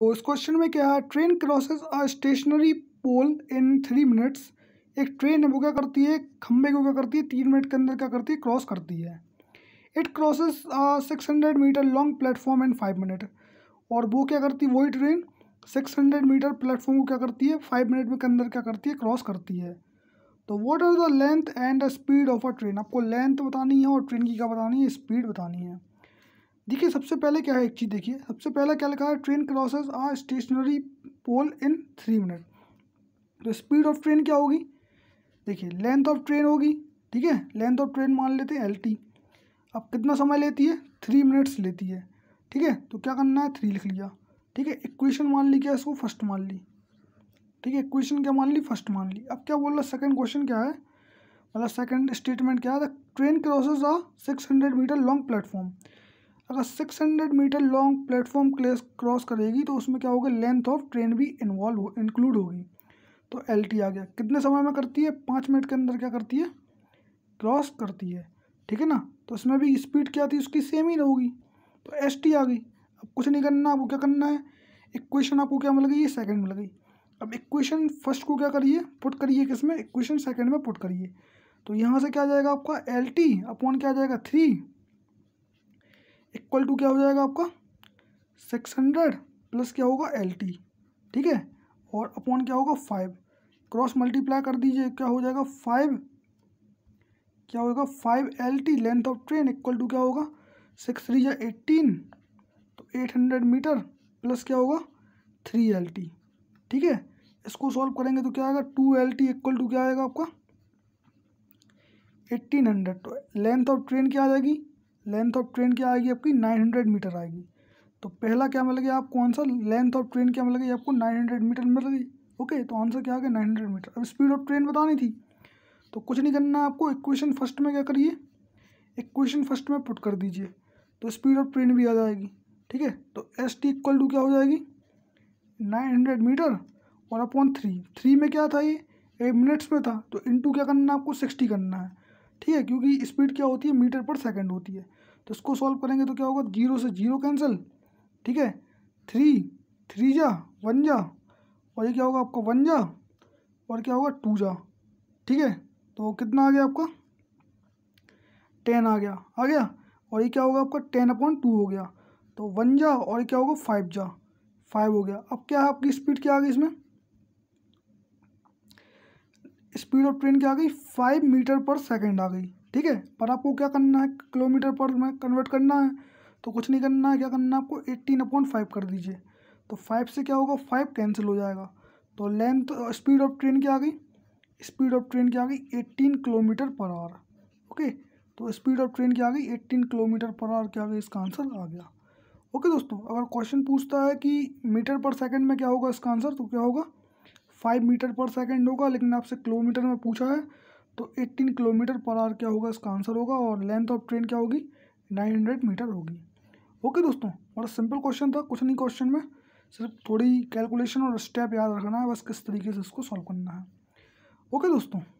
तो इस क्वेश्चन में क्या है train crosses a stationary pole in three minutes एक ट्रेन है वो क्या करती है खंबे को क्या करती है तीन मिनट के अंदर क्या करती है क्रॉस करती है it crosses six hundred metre long platform in five minute और वो क्या करती है वही train six hundred metre platform को क्या करती है फाइव मिनट में के अंदर क्या करती है क्रॉस करती है तो what are the length and the speed of a train आपको लेंथ बतानी है और ट्रेन की क्या बतानी है स्पीड बतानी है देखिए सबसे पहले क्या है एक चीज़ देखिए सबसे पहला क्या लिखा है train crosses a stationary pole in three minute तो स्पीड ऑफ ट्रेन क्या होगी देखिए लेंथ ऑफ ट्रेन होगी ठीक है लेंथ ऑफ ट्रेन मान लेते हैं एल टी अब कितना समय लेती है थ्री मिनट्स लेती है ठीक है तो क्या करना है थ्री लिख लिया ठीक है इक्वेशन मान ली क्या इसको फर्स्ट मान ली ठीक है इक्वेशन क्या मान ली फर्स्ट मान ली अब क्या बोल रहा है सेकेंड क्वेश्चन क्या है मतलब सेकेंड स्टेटमेंट क्या है train crosses a six hundred metre long platform अगर 600 मीटर लॉन्ग प्लेटफॉर्म क्रॉस करेगी तो उसमें क्या होगा लेंथ ऑफ ट्रेन भी इन्वॉल्व हो इंक्लूड होगी तो एल आ गया कितने समय में करती है पाँच मिनट के अंदर क्या करती है क्रॉस करती है ठीक है ना तो इसमें भी स्पीड क्या थी उसकी सेम ही रहोगी तो एस आ गई अब कुछ नहीं करना आपको क्या करना है इक्वेशन आपको क्या मिल गई ये सेकेंड मिल गई अब इक्वेशन फर्स्ट को क्या करिए पुट करिए किस में इक्वेशन सेकेंड में पुट करिए तो यहाँ से क्या जाएगा आपका एल टी अपॉन क्या जाएगा थ्री इक्वल टू क्या हो जाएगा आपका सिक्स हंड्रेड प्लस क्या होगा एल टी ठीक है और अपॉन क्या होगा फाइव क्रॉस मल्टीप्लाई कर दीजिए क्या हो जाएगा फाइव क्या होगा five L T length of train equal to क्या होगा सिक्स थ्री या एट्टीन तो एट हंड्रेड मीटर प्लस क्या होगा थ्री एल टी ठीक है इसको सॉल्व करेंगे तो क्या आएगा two L T equal to क्या आएगा आपका एट्टीन हंड्रेड तो लेंथ ऑफ ट्रेन क्या आ जाएगी लेंथ ऑफ ट्रेन क्या आएगी आपकी नाइन हंड्रेड मीटर आएगी तो पहला क्या मिलेगा आप कौन सा लेंथ ऑफ ट्रेन क्या मिलेगा आपको नाइन हंड्रेड मीटर मिल रही ओके तो आंसर क्या आ गया नाइन हंड्रेड मीटर अब स्पीड ऑफ ट्रेन बतानी थी तो कुछ नहीं करना आपको इक्वेशन फर्स्ट में क्या करिए इक्वेशन फर्स्ट में पुट कर दीजिए तो स्पीड ऑफ ट्रेन भी आ जाएगी ठीक है तो एस टी इक्वल टू क्या हो जाएगी नाइन हंड्रेड मीटर और अपॉन थ्री थ्री में क्या था ये एट मिनट्स में था तो इंटू क्या करना है आपको सिक्सटी करना है ठीक है क्योंकि स्पीड क्या होती है मीटर पर सेकेंड होती है तो इसको सॉल्व करेंगे तो क्या होगा जीरो से जीरो कैंसिल ठीक है थ्री थ्री जा वन जा और ये क्या होगा आपका वन जा और क्या होगा टू जा ठीक है तो कितना आ गया आपका टेन आ गया आ गया और ये क्या होगा आपका टेन अपॉइंट टू हो गया तो वन जा और क्या होगा फाइव जा फाइव हो गया अब क्या है आपकी स्पीड क्या आ गई इसमें स्पीड ऑफ ट्रेन क्या आ गई फाइव मीटर पर सेकेंड आ गई ठीक है पर आपको क्या करना है किलोमीटर पर में कन्वर्ट करना है तो कुछ नहीं करना है क्या करना है आपको एट्टीन अपॉइंट फाइव कर दीजिए तो फाइव से क्या होगा फाइव कैंसिल हो जाएगा तो लेंथ स्पीड ऑफ ट्रेन क्या आ गई स्पीड ऑफ ट्रेन क्या आ गई eighteen kilometre per hour okay तो स्पीड ऑफ ट्रेन क्या आ गई एट्टीन किलोमीटर पर आवर क्या आ गई इसका आंसर आ गया ओके दोस्तों अगर क्वेश्चन पूछता है कि मीटर पर सेकेंड में क्या होगा इसका आंसर तो क्या होगा फाइव मीटर पर सेकेंड होगा लेकिन आपसे किलोमीटर में पूछा है तो एट्टीन किलोमीटर पर आर क्या होगा इसका आंसर होगा और लेंथ ऑफ ट्रेन क्या होगी नाइन हंड्रेड मीटर होगी ओके दोस्तों बड़ा सिंपल क्वेश्चन था कुछ नहीं क्वेश्चन में सिर्फ थोड़ी कैलकुलेशन और स्टेप याद रखना है बस किस तरीके से इसको सॉल्व करना है ओके दोस्तों